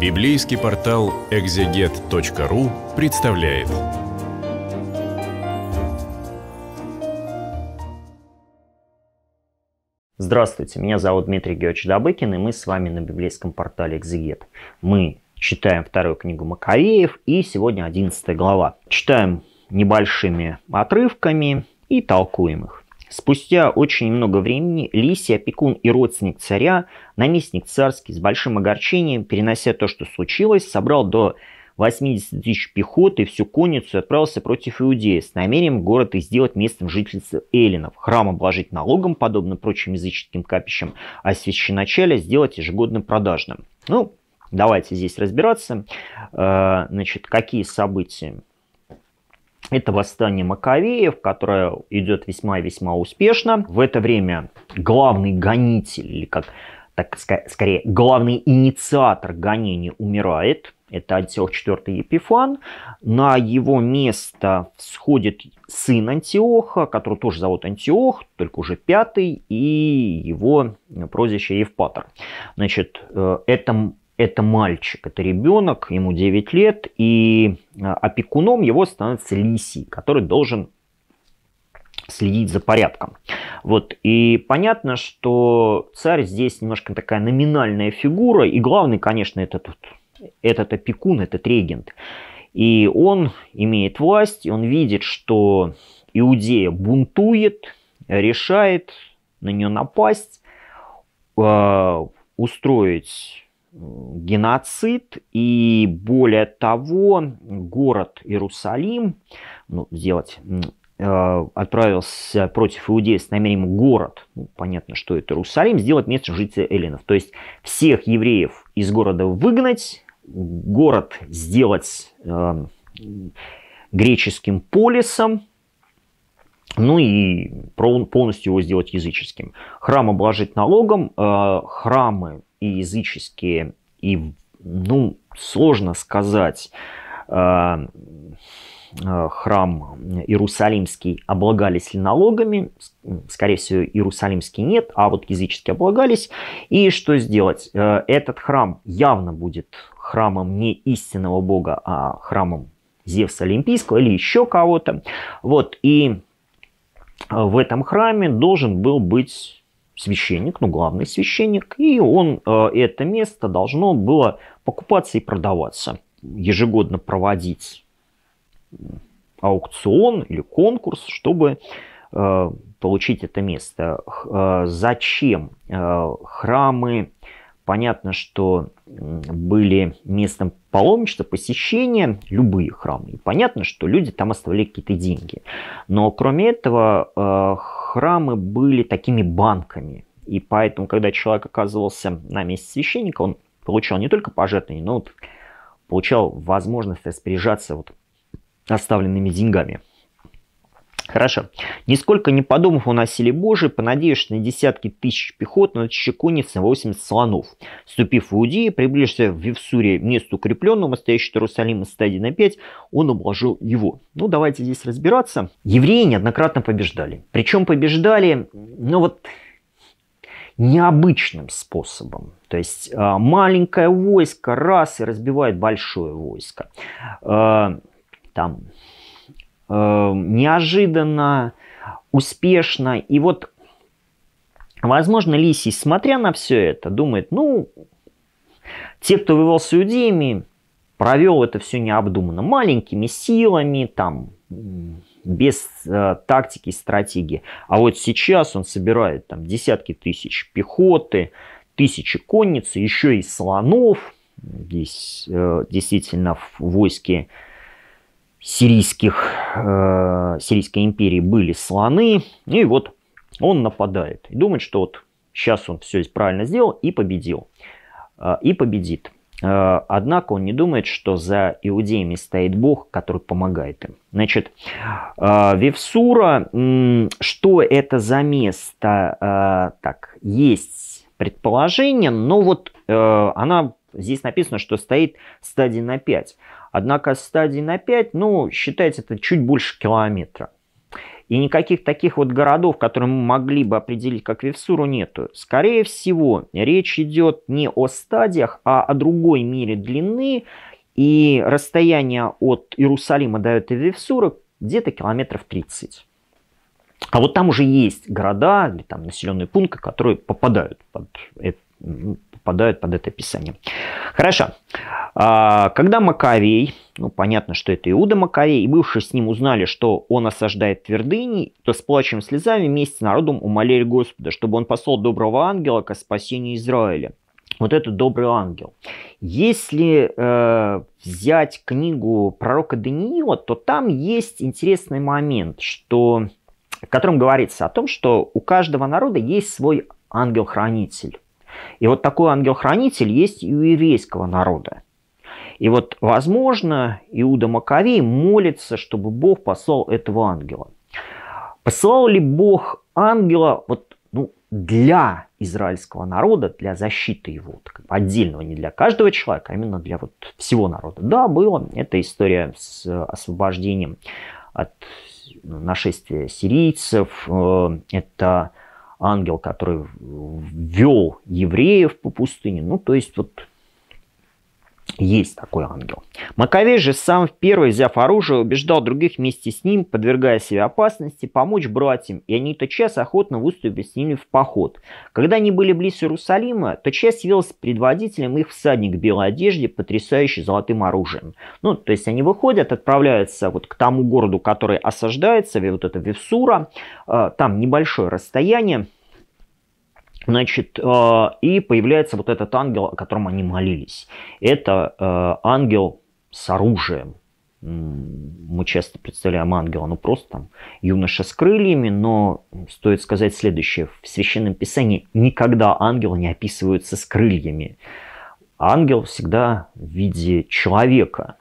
Библейский портал экзегет.ру представляет. Здравствуйте, меня зовут Дмитрий Георгиевич Добыкин, и мы с вами на библейском портале Экзегет. Мы читаем вторую книгу Маковеев, и сегодня 11 глава. Читаем небольшими отрывками и толкуем их. Спустя очень много времени Лисий, опекун и родственник царя, наместник царский с большим огорчением, перенося то, что случилось, собрал до 80 тысяч пехоты и всю конницу и отправился против Иудеи с намерением город и сделать местом жительства эллинов, храм обложить налогом, подобно прочим языческим капищам, а священачале сделать ежегодно продажным. Ну, давайте здесь разбираться, э, значит, какие события это восстание Маковеев, которое идет весьма-весьма успешно. В это время главный гонитель, или как так сказать, скорее, главный инициатор гонения умирает. Это Антиох IV Епифан. На его место сходит сын Антиоха, которого тоже зовут Антиох, только уже пятый, и его прозвище Евпатор. Значит, э, этом это мальчик, это ребенок, ему 9 лет, и а, опекуном его становится Лисий, который должен следить за порядком. Вот. И понятно, что царь здесь немножко такая номинальная фигура, и главный, конечно, это тут этот опекун, этот регент. И он имеет власть, и он видит, что Иудея бунтует, решает на нее напасть, э, устроить геноцид, и более того, город Иерусалим, ну, сделать э, отправился против иудеев с намерением город, ну, понятно, что это Иерусалим, сделать место жителей эллинов. То есть всех евреев из города выгнать, город сделать э, греческим полисом, ну и полностью его сделать языческим. Храм обложить налогом, э, храмы и языческие, и, ну, сложно сказать, э, э, храм Иерусалимский облагались ли налогами, скорее всего, Иерусалимский нет, а вот языческие облагались. И что сделать? Э, этот храм явно будет храмом не истинного бога, а храмом Зевса Олимпийского или еще кого-то. Вот, и в этом храме должен был быть священник, ну главный священник, и он, э, это место должно было покупаться и продаваться, ежегодно проводить аукцион или конкурс, чтобы э, получить это место. Э, зачем храмы? Понятно, что были местом паломничества, посещения, любые храмы. И понятно, что люди там оставляли какие-то деньги. Но кроме этого, храмы были такими банками. И поэтому, когда человек оказывался на месте священника, он получал не только пожертвования, но вот получал возможность распоряжаться вот оставленными деньгами. Хорошо. Нисколько не подумав о силе Божией, понадеявшись на десятки тысяч пехот, на чеконец на 80 слонов. Ступив в Иудеи, приближился в Вевсуре месту укрепленному, стоящему Иерусалима стадии на 5, он обложил его. Ну, давайте здесь разбираться. Евреи неоднократно побеждали. Причем побеждали, ну вот, необычным способом. То есть а, маленькое войско раз и разбивает большое войско. А, там Эм, неожиданно, успешно. И вот, возможно, Лисий, смотря на все это, думает, ну, те, кто воевал с иудеями, провел это все необдуманно, маленькими силами, там, без э, тактики и стратегии. А вот сейчас он собирает там десятки тысяч пехоты, тысячи конницы, еще и слонов. Здесь э, действительно в войске э, сирийских, э, Сирийской империи были слоны. И вот он нападает и думает, что вот сейчас он все правильно сделал и победил. Э, и победит. Э, однако он не думает, что за иудеями стоит Бог, который помогает им. Значит, э, Вевсура, э, что это за место? Э, так, есть предположение, но вот э, она Здесь написано, что стоит стадий на 5. Однако стадий на 5, ну, считайте, это чуть больше километра. И никаких таких вот городов, которые мы могли бы определить как Вевсуру, нету. Скорее всего, речь идет не о стадиях, а о другой мере длины. И расстояние от Иерусалима до этой Вевсуры где-то километров 30. А вот там уже есть города или там населенные пункты, которые попадают под подпадают под это описание. Хорошо. А, когда Макавей, ну понятно, что это Иуда Макавей, и бывшие с ним узнали, что он осаждает твердыни, то с плачем слезами вместе с народом умоляли Господа, чтобы он послал доброго ангела к спасению Израиля. Вот этот добрый ангел. Если э, взять книгу пророка Даниила, то там есть интересный момент, что, в котором говорится о том, что у каждого народа есть свой ангел-хранитель. И вот такой ангел-хранитель есть и у еврейского народа. И вот, возможно, Иуда Маковей молится, чтобы Бог послал этого ангела. Послал ли Бог ангела вот, ну, для израильского народа, для защиты его так, отдельного, не для каждого человека, а именно для вот всего народа? Да, было. Это история с освобождением от ну, нашествия сирийцев. Э, это ангел, который вел евреев по пустыне. Ну, то есть вот есть такой ангел. Маковей же сам в первый, взяв оружие, убеждал других вместе с ним, подвергая себя опасности, помочь братьям, и они то тотчас охотно выступили с ними в поход. Когда они были близ Иерусалима, то тотчас явился предводителем их всадник в белой одежде, потрясающий золотым оружием. Ну, то есть они выходят, отправляются вот к тому городу, который осаждается, вот это Вевсура, э, там небольшое расстояние, Значит, э, и появляется вот этот ангел, о котором они молились. Это э, ангел с оружием. Мы часто представляем ангела, ну просто там юноша с крыльями, но стоит сказать следующее. В Священном Писании никогда ангелы не описываются с крыльями. Ангел всегда в виде человека.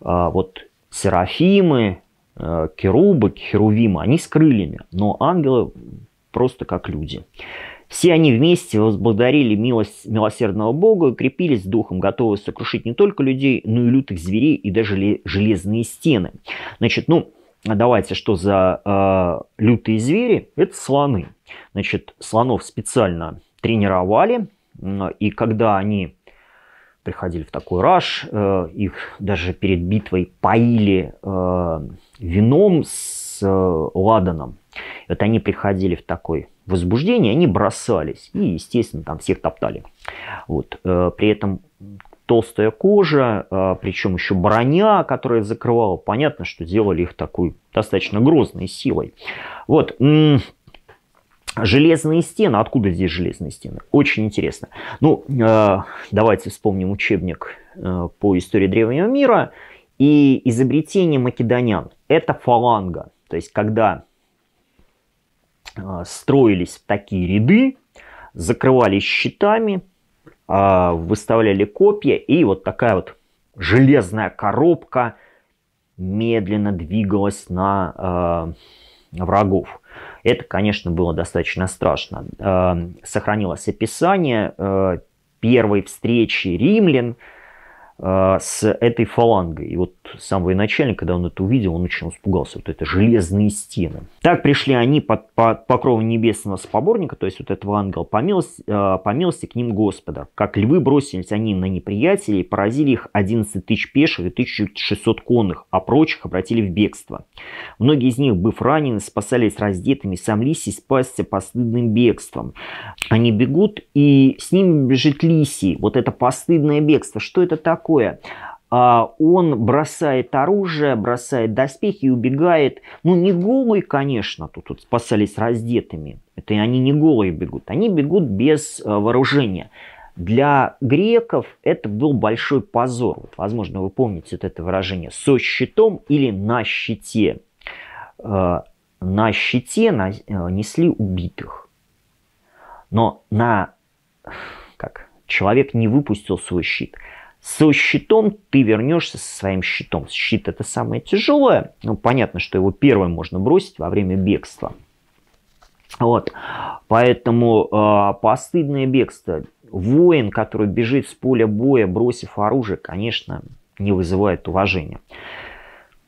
Э, вот серафимы, керубы, херувимы, они с крыльями, но ангелы просто как люди. Все они вместе возблагодарили милость милосердного Бога и крепились духом, готовы сокрушить не только людей, но и лютых зверей и даже железные стены. Значит, ну, давайте, что за э, лютые звери? Это слоны. Значит, слонов специально тренировали, и когда они приходили в такой раж, э, их даже перед битвой поили э, вином с э, ладаном. вот они приходили в такой Возбуждение, они бросались и, естественно, там всех топтали. Вот. Э, при этом толстая кожа, э, причем еще броня, которая закрывала, понятно, что делали их такой достаточно грозной силой. Вот. Железные стены. Откуда здесь железные стены? Очень интересно. Ну, э, давайте вспомним учебник по истории древнего мира и изобретение македонян. Это фаланга. То есть, когда а, строились в такие ряды, закрывались щитами, а, выставляли копья, и вот такая вот железная коробка медленно двигалась на а, врагов. Это, конечно, было достаточно страшно. Сохранилось описание первой встречи римлян Э, с этой фалангой. И вот с самого начальника, когда он это увидел, он очень испугался. Вот это железные стены. Так пришли они под, под покровом небесного споборника, то есть вот этого ангела, по милости, э, по милости к ним Господа. Как львы бросились они на неприятелей, поразили их 11 тысяч пеших и 1600 конных, а прочих обратили в бегство. Многие из них, быв ранены, спасались раздетыми, сомлись и спасся постыдным бегством. Они бегут, и с ними бежит Лисий. Вот это постыдное бегство. Что это так? такое. А, он бросает оружие, бросает доспехи и убегает. Ну, не голый, конечно, тут, тут спасались раздетыми. Это они не голые бегут, они бегут без э, вооружения. Для греков это был большой позор. Вот, возможно, вы помните вот это выражение «со щитом» или «на щите». Э, на щите э, несли убитых. Но на... как? Человек не выпустил свой щит – со щитом ты вернешься со своим щитом. Щит это самое тяжелое. Ну, понятно, что его первым можно бросить во время бегства. Вот. Поэтому э, постыдное бегство. Воин, который бежит с поля боя, бросив оружие, конечно, не вызывает уважения.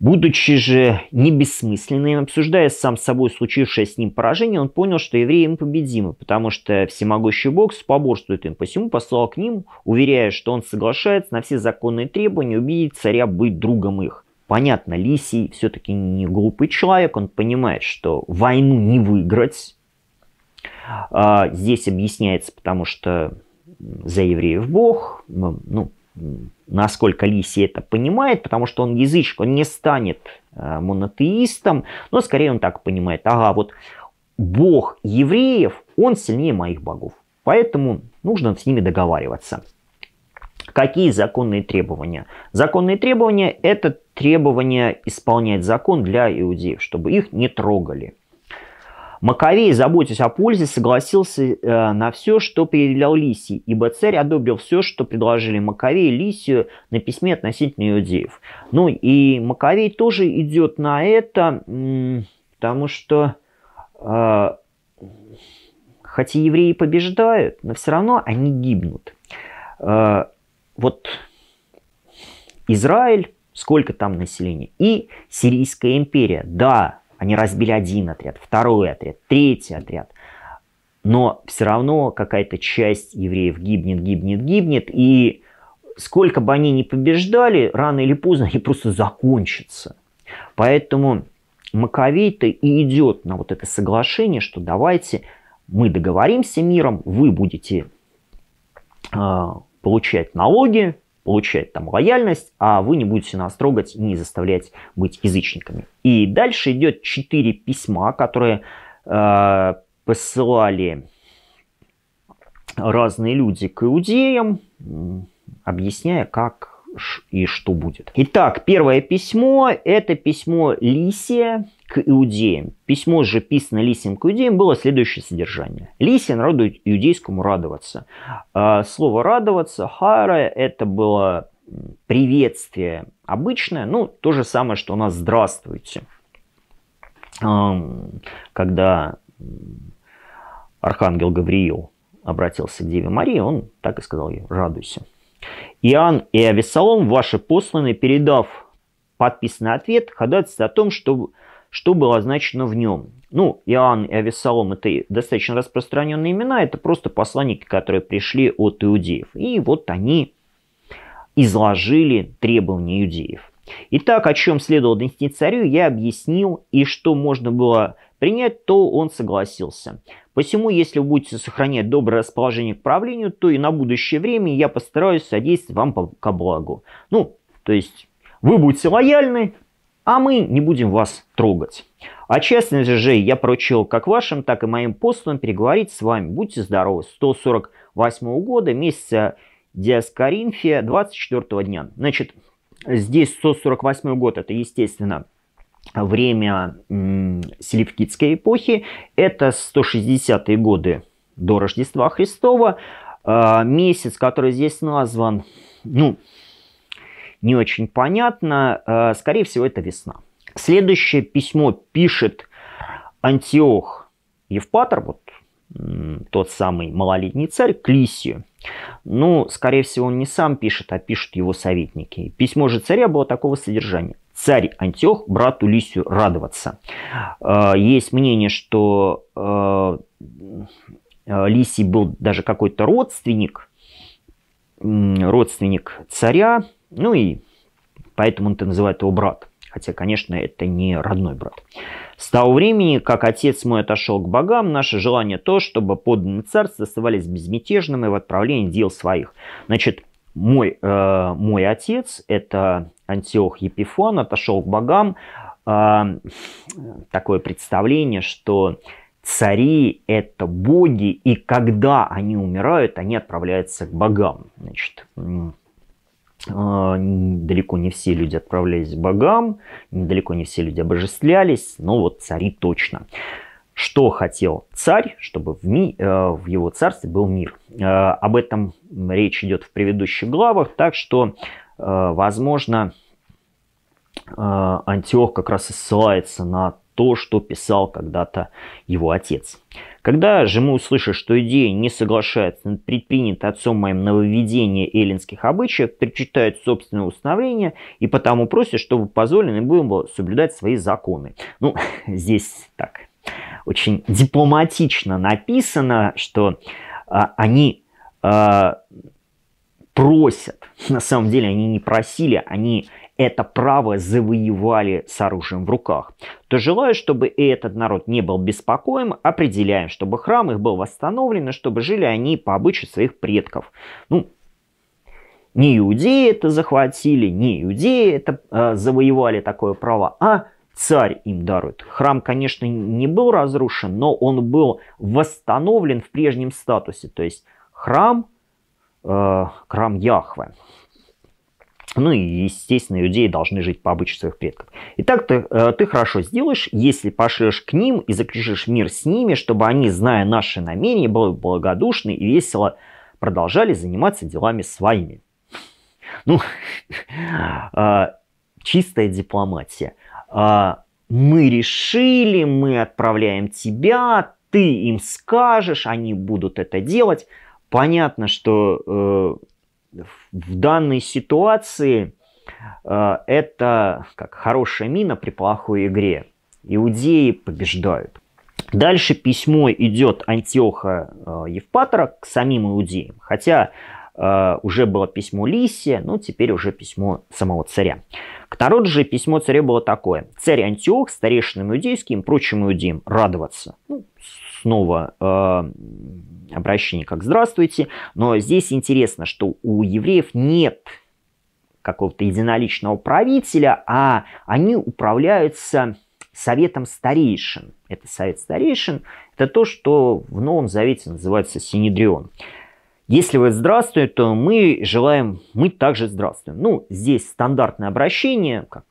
Будучи же не бессмысленным, обсуждая сам с собой случившееся с ним поражение, он понял, что евреи им победимы, потому что всемогущий Бог споборствует им. Посему послал к ним, уверяя, что он соглашается на все законные требования убедить царя быть другом их. Понятно, Лисий все-таки не глупый человек, он понимает, что войну не выиграть. А, здесь объясняется, потому что за евреев Бог, ну, насколько Лиси это понимает, потому что он язычник, он не станет э, монотеистом, но скорее он так понимает, ага, вот бог евреев, он сильнее моих богов, поэтому нужно с ними договариваться. Какие законные требования? Законные требования – это требования исполнять закон для иудеев, чтобы их не трогали. Маковей, заботясь о пользе, согласился э, на все, что предъявлял Лисий, ибо царь одобрил все, что предложили Маковей и Лисию на письме относительно иудеев. Ну и Маковей тоже идет на это, потому что э, хотя евреи побеждают, но все равно они гибнут. Э, вот Израиль, сколько там населения, и Сирийская империя. Да, они разбили один отряд, второй отряд, третий отряд. Но все равно какая-то часть евреев гибнет, гибнет, гибнет. И сколько бы они ни побеждали, рано или поздно они просто закончатся. Поэтому Маковей-то и идет на вот это соглашение, что давайте мы договоримся миром, вы будете э, получать налоги, получать там лояльность, а вы не будете нас трогать и не заставлять быть язычниками. И дальше идет четыре письма, которые э, посылали разные люди к иудеям, объясняя, как и что будет. Итак, первое письмо – это письмо Лисия к иудеям. Письмо же, писано Лисием к иудеям, было следующее содержание. Лисия народу иудейскому радоваться. А, слово «радоваться» хара – это было приветствие обычное, ну, то же самое, что у нас «здравствуйте». Когда архангел Гавриил обратился к Деве Марии, он так и сказал ей «радуйся». Иоанн и Авесолом, ваши посланы, передав подписанный ответ, ходатайство о том, что, что было значено в нем. Ну, Иоанн и Авесолом – это достаточно распространенные имена, это просто посланники, которые пришли от иудеев. И вот они изложили требования иудеев. Итак, о чем следовало донести царю, я объяснил, и что можно было принять, то он согласился. Посему, если вы будете сохранять доброе расположение к правлению, то и на будущее время я постараюсь содействовать вам по, ко благу. Ну, то есть вы будете лояльны, а мы не будем вас трогать. А честно, же я поручил как вашим, так и моим постам переговорить с вами. Будьте здоровы. 148 года, месяца Диаскоринфия, 24 дня. Значит, здесь 148 год, это естественно время селевкидской эпохи. Это 160-е годы до Рождества Христова. А, месяц, который здесь назван, ну, не очень понятно. А, скорее всего, это весна. Следующее письмо пишет Антиох Евпатор, вот тот самый малолетний царь, к Ну, скорее всего, он не сам пишет, а пишут его советники. Письмо же царя было такого содержания царь Антиох брату Лисию радоваться. Э, есть мнение, что э, э, Лисий был даже какой-то родственник, родственник царя, ну и поэтому он-то называет его брат. Хотя, конечно, это не родной брат. С того времени, как отец мой отошел к богам, наше желание то, чтобы подданные царства оставались безмятежными в отправлении дел своих. Значит, мой, э, мой отец – это Антиох Епифон отошел к богам. А, такое представление, что цари – это боги, и когда они умирают, они отправляются к богам. Значит, а, далеко не все люди отправлялись к богам, далеко не все люди обожествлялись, но вот цари точно. Что хотел царь, чтобы в, ми, э, в его царстве был мир? Э, об этом речь идет в предыдущих главах, так что Э, возможно, э, Антиох как раз и ссылается на то, что писал когда-то его отец. Когда же мы услышали, что идея не соглашается на отцом моим нововведение эллинских обычаев, причитают собственное установление и потому просят, чтобы позволено было соблюдать свои законы. Ну, здесь так очень дипломатично написано, что а, они а, просят. На самом деле они не просили, они это право завоевали с оружием в руках. То желаю, чтобы этот народ не был беспокоим, определяем, чтобы храм их был восстановлен, и чтобы жили они по обычаю своих предков. Ну, не иудеи это захватили, не иудеи это э, завоевали такое право, а царь им дарует. Храм, конечно, не был разрушен, но он был восстановлен в прежнем статусе. То есть храм – Э, храм Яхве. Ну и, естественно, иудеи должны жить по обычаю своих предков. Итак, ты, э, ты хорошо сделаешь, если пошлешь к ним и заключишь мир с ними, чтобы они, зная наши намерения, были благодушны и весело продолжали заниматься делами своими. Ну, э, чистая дипломатия. Мы решили, мы отправляем тебя, ты им скажешь, они будут это делать понятно, что э, в данной ситуации э, это как хорошая мина при плохой игре. Иудеи побеждают. Дальше письмо идет Антиоха э, Евпатора к самим иудеям. Хотя Э, уже было письмо Лисия, ну теперь уже письмо самого царя. К народу же письмо царя было такое. «Царь Антиох, старейшинам иудейским, прочим иудеям, радоваться». Ну, снова э, обращение как «здравствуйте». Но здесь интересно, что у евреев нет какого-то единоличного правителя, а они управляются советом старейшин. Это совет старейшин, это то, что в Новом Завете называется Синедрион. Если вы здравствуете, то мы желаем, мы также здравствуем. Ну, здесь стандартное обращение, как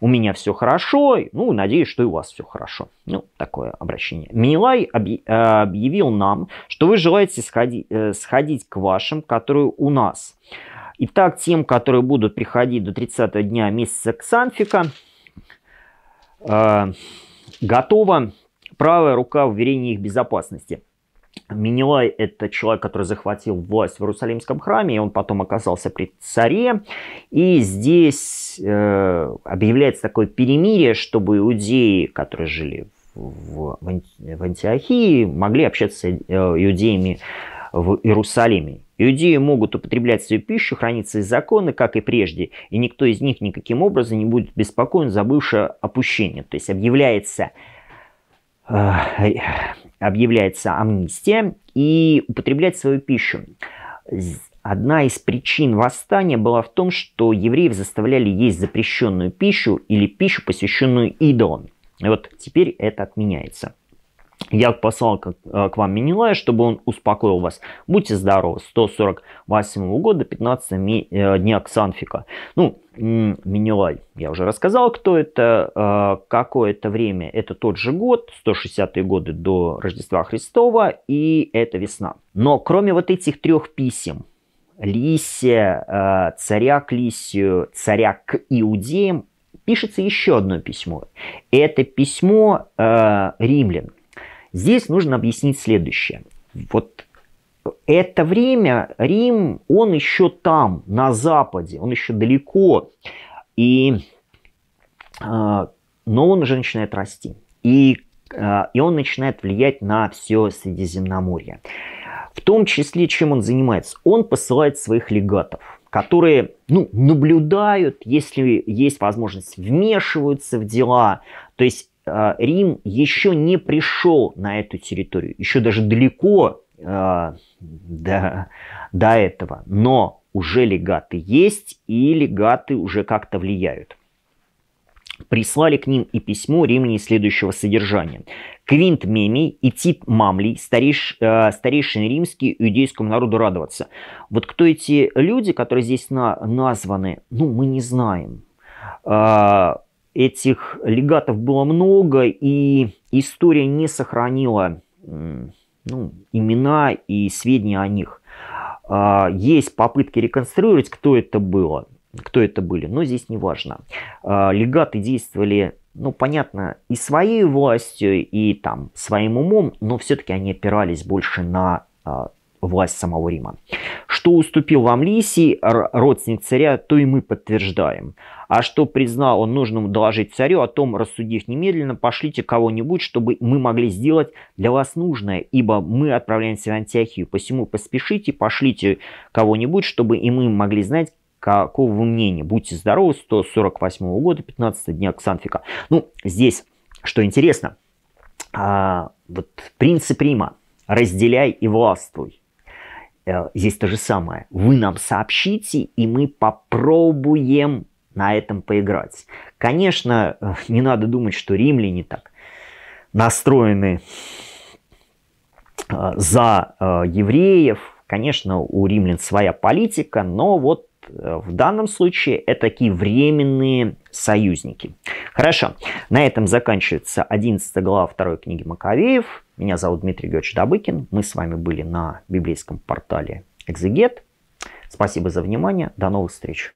у меня все хорошо, ну, надеюсь, что и у вас все хорошо. Ну, такое обращение. Милай э, объявил нам, что вы желаете сходить, э, сходить к вашим, которые у нас. Итак, тем, которые будут приходить до 30 дня месяца Ксанфика, э, готова правая рука в уверении их безопасности – Минилай – это человек, который захватил власть в Иерусалимском храме, и он потом оказался при царе. И здесь э, объявляется такое перемирие, чтобы иудеи, которые жили в, в, в Антиохии, могли общаться с э, иудеями в Иерусалиме. Иудеи могут употреблять свою пищу, храниться свои законы, как и прежде, и никто из них никаким образом не будет беспокоен за бывшее опущение. То есть объявляется э, объявляется амнистия и употреблять свою пищу. Одна из причин восстания была в том, что евреев заставляли есть запрещенную пищу или пищу, посвященную идолам. И вот теперь это отменяется. Я послал э, к, вам Минилая, чтобы он успокоил вас. Будьте здоровы. 148 года, 15 э, дня Ксанфика. Ну, Минилай, я уже рассказал, кто это. Э, какое это время? Это тот же год, 160-е годы до Рождества Христова, и это весна. Но кроме вот этих трех писем, Лисия, царя к Лисию, царя к иудеям, пишется еще одно письмо. Это письмо римлян. Здесь нужно объяснить следующее. Вот это время Рим, он еще там, на Западе, он еще далеко. И, а, но он уже начинает расти. И, а, и он начинает влиять на все Средиземноморье. В том числе, чем он занимается? Он посылает своих легатов, которые ну, наблюдают, если есть возможность, вмешиваются в дела. То есть а, Рим еще не пришел на эту территорию, еще даже далеко э, до, до этого, но уже легаты есть, и легаты уже как-то влияют. Прислали к ним и письмо римляне следующего содержания. Квинт Мемий и Тип Мамлий, старейш, э, старейшины римские, иудейскому народу радоваться. Вот кто эти люди, которые здесь на, названы, ну, мы не знаем. Э, этих легатов было много, и история не сохранила ну, имена и сведения о них. А, есть попытки реконструировать, кто это было, кто это были, но здесь не важно. А, легаты действовали, ну, понятно, и своей властью, и там своим умом, но все-таки они опирались больше на а, власть самого Рима. Что уступил вам Лисий, родственник царя, то и мы подтверждаем. А что признал он нужным доложить царю, о том рассудив немедленно, пошлите кого-нибудь, чтобы мы могли сделать для вас нужное, ибо мы отправляемся в Антиохию. Посему поспешите, пошлите кого-нибудь, чтобы и мы могли знать, какого вы мнения. Будьте здоровы, 148 года, 15 дня Ксанфика. Ну, здесь, что интересно, а, вот принцип Рима, разделяй и властвуй здесь э, то же самое. Вы нам сообщите, и мы попробуем на этом поиграть. Конечно, э, не надо думать, что римляне так настроены э, за евреев. Конечно, у римлян своя политика, но вот в данном случае это такие временные союзники. Хорошо, на этом заканчивается 11 глава второй книги Маковеев. Меня зовут Дмитрий Георгиевич Добыкин. Мы с вами были на библейском портале «Экзегет». Спасибо за внимание. До новых встреч.